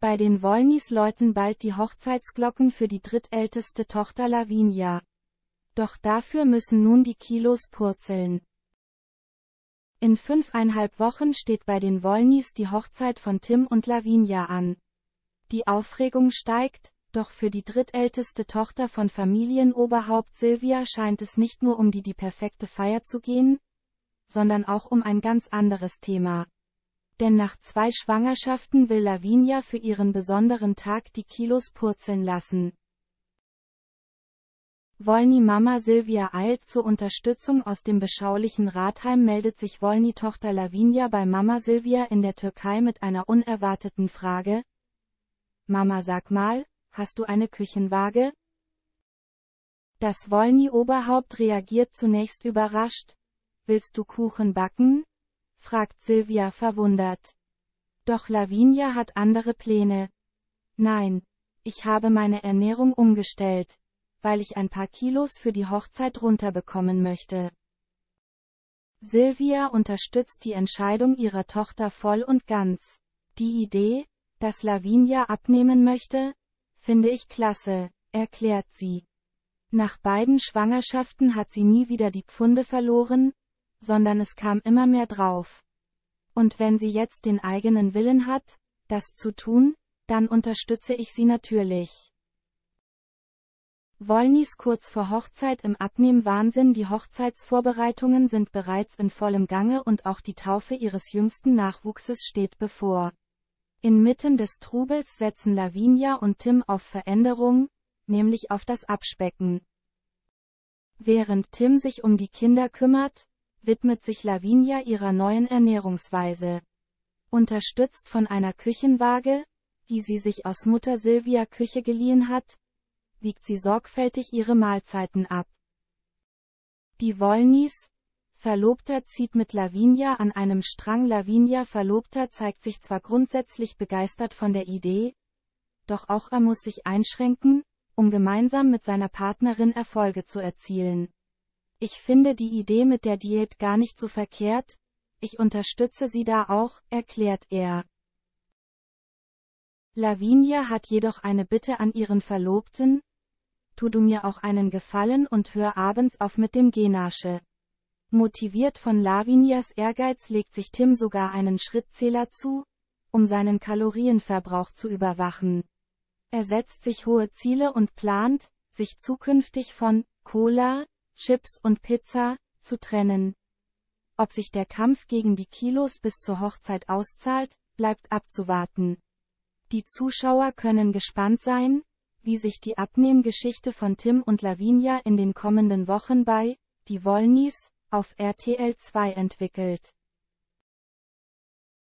bei den Wollnis läuten bald die Hochzeitsglocken für die drittälteste Tochter Lavinia. Doch dafür müssen nun die Kilos purzeln. In fünfeinhalb Wochen steht bei den Wollnis die Hochzeit von Tim und Lavinia an. Die Aufregung steigt, doch für die drittälteste Tochter von Familienoberhaupt Silvia scheint es nicht nur um die die perfekte Feier zu gehen, sondern auch um ein ganz anderes Thema denn nach zwei Schwangerschaften will Lavinia für ihren besonderen Tag die Kilos purzeln lassen. Wolny Mama Silvia eilt zur Unterstützung aus dem beschaulichen Ratheim meldet sich Wolny Tochter Lavinia bei Mama Silvia in der Türkei mit einer unerwarteten Frage. Mama sag mal, hast du eine Küchenwaage? Das Wolny Oberhaupt reagiert zunächst überrascht. Willst du Kuchen backen? fragt Silvia verwundert. Doch Lavinia hat andere Pläne. Nein, ich habe meine Ernährung umgestellt, weil ich ein paar Kilos für die Hochzeit runterbekommen möchte. Silvia unterstützt die Entscheidung ihrer Tochter voll und ganz. Die Idee, dass Lavinia abnehmen möchte, finde ich klasse, erklärt sie. Nach beiden Schwangerschaften hat sie nie wieder die Pfunde verloren, sondern es kam immer mehr drauf. Und wenn sie jetzt den eigenen Willen hat, das zu tun, dann unterstütze ich sie natürlich. Wollnis kurz vor Hochzeit im Abnehmwahnsinn Die Hochzeitsvorbereitungen sind bereits in vollem Gange und auch die Taufe ihres jüngsten Nachwuchses steht bevor. Inmitten des Trubels setzen Lavinia und Tim auf Veränderung, nämlich auf das Abspecken. Während Tim sich um die Kinder kümmert, widmet sich Lavinia ihrer neuen Ernährungsweise. Unterstützt von einer Küchenwaage, die sie sich aus Mutter Silvia Küche geliehen hat, wiegt sie sorgfältig ihre Mahlzeiten ab. Die Wollnies, Verlobter zieht mit Lavinia an einem Strang. Lavinia Verlobter zeigt sich zwar grundsätzlich begeistert von der Idee, doch auch er muss sich einschränken, um gemeinsam mit seiner Partnerin Erfolge zu erzielen. Ich finde die Idee mit der Diät gar nicht so verkehrt, ich unterstütze sie da auch, erklärt er. Lavinia hat jedoch eine Bitte an ihren Verlobten, tu du mir auch einen Gefallen und hör abends auf mit dem Genasche. Motiviert von Lavinias Ehrgeiz legt sich Tim sogar einen Schrittzähler zu, um seinen Kalorienverbrauch zu überwachen. Er setzt sich hohe Ziele und plant, sich zukünftig von Cola, Chips und Pizza, zu trennen. Ob sich der Kampf gegen die Kilos bis zur Hochzeit auszahlt, bleibt abzuwarten. Die Zuschauer können gespannt sein, wie sich die Abnehmgeschichte von Tim und Lavinia in den kommenden Wochen bei Die Wollnies auf RTL 2 entwickelt.